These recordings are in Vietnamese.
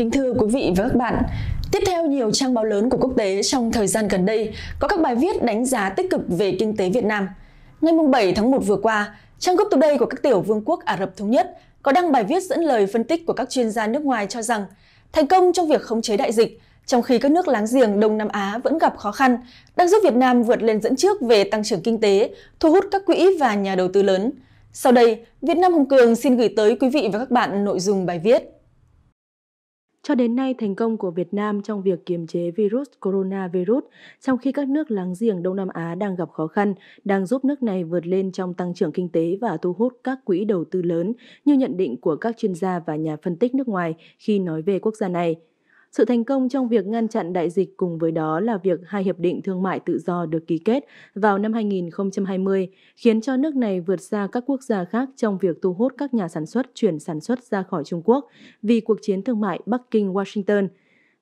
Kính thưa quý vị và các bạn, Tiếp theo, nhiều trang báo lớn của quốc tế trong thời gian gần đây có các bài viết đánh giá tích cực về kinh tế Việt Nam. Ngày 7 tháng 1 vừa qua, trang Group Today của các tiểu vương quốc Ả Rập Thống Nhất có đăng bài viết dẫn lời phân tích của các chuyên gia nước ngoài cho rằng thành công trong việc khống chế đại dịch, trong khi các nước láng giềng Đông Nam Á vẫn gặp khó khăn, đang giúp Việt Nam vượt lên dẫn trước về tăng trưởng kinh tế, thu hút các quỹ và nhà đầu tư lớn. Sau đây, Việt Nam hùng Cường xin gửi tới quý vị và các bạn nội dung bài viết. Cho đến nay, thành công của Việt Nam trong việc kiềm chế virus coronavirus, trong khi các nước láng giềng Đông Nam Á đang gặp khó khăn, đang giúp nước này vượt lên trong tăng trưởng kinh tế và thu hút các quỹ đầu tư lớn, như nhận định của các chuyên gia và nhà phân tích nước ngoài khi nói về quốc gia này. Sự thành công trong việc ngăn chặn đại dịch cùng với đó là việc hai hiệp định thương mại tự do được ký kết vào năm 2020, khiến cho nước này vượt xa các quốc gia khác trong việc thu hút các nhà sản xuất chuyển sản xuất ra khỏi Trung Quốc vì cuộc chiến thương mại Bắc Kinh-Washington.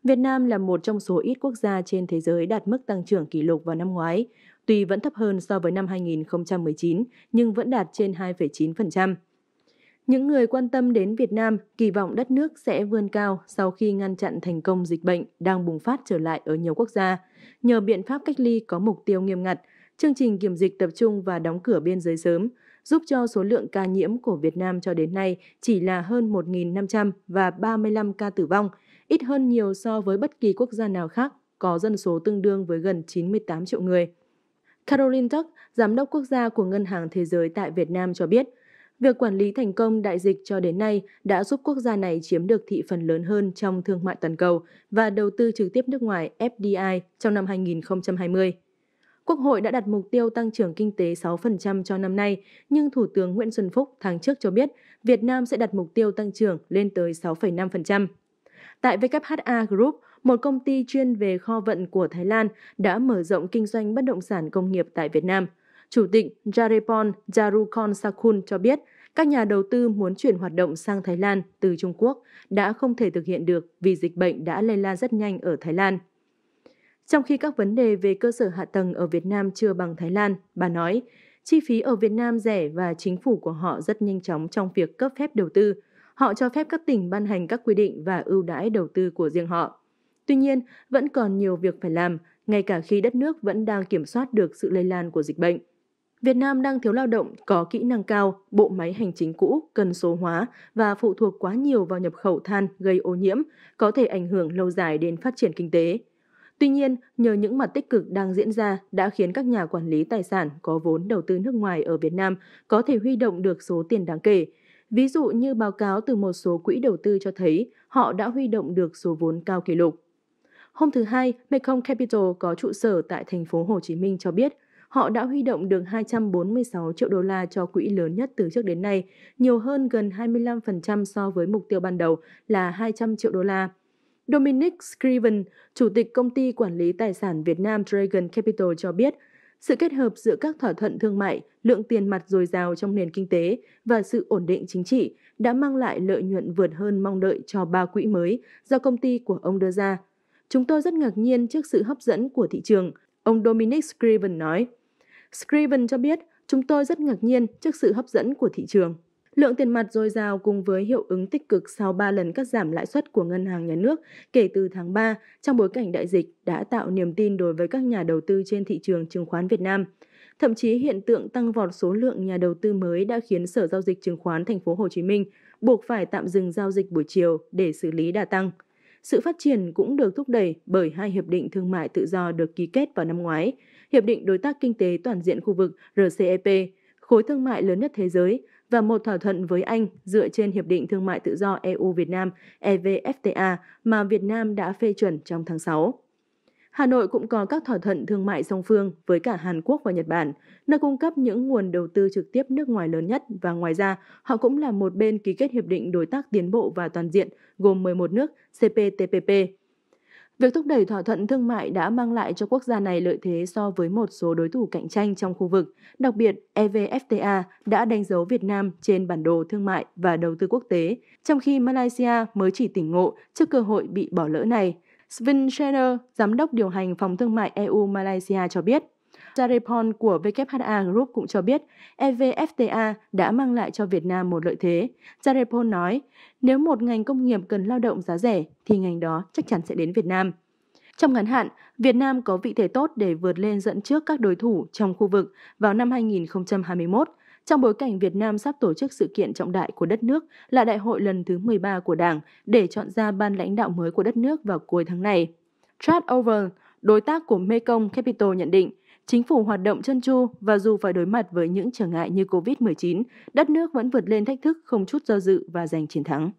Việt Nam là một trong số ít quốc gia trên thế giới đạt mức tăng trưởng kỷ lục vào năm ngoái, tuy vẫn thấp hơn so với năm 2019 nhưng vẫn đạt trên 2,9%. Những người quan tâm đến Việt Nam kỳ vọng đất nước sẽ vươn cao sau khi ngăn chặn thành công dịch bệnh đang bùng phát trở lại ở nhiều quốc gia. Nhờ biện pháp cách ly có mục tiêu nghiêm ngặt, chương trình kiểm dịch tập trung và đóng cửa biên giới sớm, giúp cho số lượng ca nhiễm của Việt Nam cho đến nay chỉ là hơn 1.500 và 35 ca tử vong, ít hơn nhiều so với bất kỳ quốc gia nào khác có dân số tương đương với gần 98 triệu người. Caroline Tuck, Giám đốc quốc gia của Ngân hàng Thế giới tại Việt Nam cho biết, Việc quản lý thành công đại dịch cho đến nay đã giúp quốc gia này chiếm được thị phần lớn hơn trong thương mại toàn cầu và đầu tư trực tiếp nước ngoài FDI trong năm 2020. Quốc hội đã đặt mục tiêu tăng trưởng kinh tế 6% cho năm nay, nhưng Thủ tướng Nguyễn Xuân Phúc tháng trước cho biết Việt Nam sẽ đặt mục tiêu tăng trưởng lên tới 6,5%. Tại WHA Group, một công ty chuyên về kho vận của Thái Lan đã mở rộng kinh doanh bất động sản công nghiệp tại Việt Nam – Chủ tịch Jarepon Jarukon Sakun cho biết các nhà đầu tư muốn chuyển hoạt động sang Thái Lan từ Trung Quốc đã không thể thực hiện được vì dịch bệnh đã lây lan rất nhanh ở Thái Lan. Trong khi các vấn đề về cơ sở hạ tầng ở Việt Nam chưa bằng Thái Lan, bà nói, chi phí ở Việt Nam rẻ và chính phủ của họ rất nhanh chóng trong việc cấp phép đầu tư. Họ cho phép các tỉnh ban hành các quy định và ưu đãi đầu tư của riêng họ. Tuy nhiên, vẫn còn nhiều việc phải làm, ngay cả khi đất nước vẫn đang kiểm soát được sự lây lan của dịch bệnh. Việt Nam đang thiếu lao động có kỹ năng cao, bộ máy hành chính cũ, cần số hóa và phụ thuộc quá nhiều vào nhập khẩu than gây ô nhiễm, có thể ảnh hưởng lâu dài đến phát triển kinh tế. Tuy nhiên, nhờ những mặt tích cực đang diễn ra đã khiến các nhà quản lý tài sản có vốn đầu tư nước ngoài ở Việt Nam có thể huy động được số tiền đáng kể. Ví dụ như báo cáo từ một số quỹ đầu tư cho thấy họ đã huy động được số vốn cao kỷ lục. Hôm thứ Hai, Mekong Capital có trụ sở tại thành phố Hồ Chí Minh cho biết – họ đã huy động được 246 triệu đô la cho quỹ lớn nhất từ trước đến nay, nhiều hơn gần 25% so với mục tiêu ban đầu là 200 triệu đô la. Dominic Scriven, chủ tịch công ty quản lý tài sản Việt Nam Dragon Capital cho biết, sự kết hợp giữa các thỏa thuận thương mại, lượng tiền mặt dồi dào trong nền kinh tế và sự ổn định chính trị đã mang lại lợi nhuận vượt hơn mong đợi cho ba quỹ mới do công ty của ông đưa ra. Chúng tôi rất ngạc nhiên trước sự hấp dẫn của thị trường, ông Dominic Scriven nói. Scriven cho biết, chúng tôi rất ngạc nhiên trước sự hấp dẫn của thị trường. Lượng tiền mặt dồi dào cùng với hiệu ứng tích cực sau 3 lần cắt giảm lãi suất của ngân hàng nhà nước kể từ tháng 3 trong bối cảnh đại dịch đã tạo niềm tin đối với các nhà đầu tư trên thị trường chứng khoán Việt Nam. Thậm chí hiện tượng tăng vọt số lượng nhà đầu tư mới đã khiến Sở giao dịch chứng khoán Thành phố Hồ Chí Minh buộc phải tạm dừng giao dịch buổi chiều để xử lý đà tăng. Sự phát triển cũng được thúc đẩy bởi hai hiệp định thương mại tự do được ký kết vào năm ngoái, Hiệp định Đối tác Kinh tế Toàn diện khu vực RCEP, khối thương mại lớn nhất thế giới, và một thỏa thuận với Anh dựa trên Hiệp định Thương mại Tự do EU-Việt Nam EVFTA mà Việt Nam đã phê chuẩn trong tháng 6. Hà Nội cũng có các thỏa thuận thương mại song phương với cả Hàn Quốc và Nhật Bản, nơi cung cấp những nguồn đầu tư trực tiếp nước ngoài lớn nhất và ngoài ra, họ cũng là một bên ký kết hiệp định đối tác tiến bộ và toàn diện gồm 11 nước CPTPP. Việc thúc đẩy thỏa thuận thương mại đã mang lại cho quốc gia này lợi thế so với một số đối thủ cạnh tranh trong khu vực. Đặc biệt, EVFTA đã đánh dấu Việt Nam trên bản đồ thương mại và đầu tư quốc tế, trong khi Malaysia mới chỉ tỉnh ngộ trước cơ hội bị bỏ lỡ này. Sven Scherer, giám đốc điều hành phòng thương mại EU Malaysia cho biết. Jarepon của WHA Group cũng cho biết EVFTA đã mang lại cho Việt Nam một lợi thế. Jarepon nói, nếu một ngành công nghiệp cần lao động giá rẻ thì ngành đó chắc chắn sẽ đến Việt Nam. Trong ngắn hạn, Việt Nam có vị thế tốt để vượt lên dẫn trước các đối thủ trong khu vực vào năm 2021 trong bối cảnh Việt Nam sắp tổ chức sự kiện trọng đại của đất nước là đại hội lần thứ 13 của Đảng để chọn ra ban lãnh đạo mới của đất nước vào cuối tháng này. Chad Over, đối tác của Mekong Capital nhận định, chính phủ hoạt động chân chu và dù phải đối mặt với những trở ngại như COVID-19, đất nước vẫn vượt lên thách thức không chút do dự và giành chiến thắng.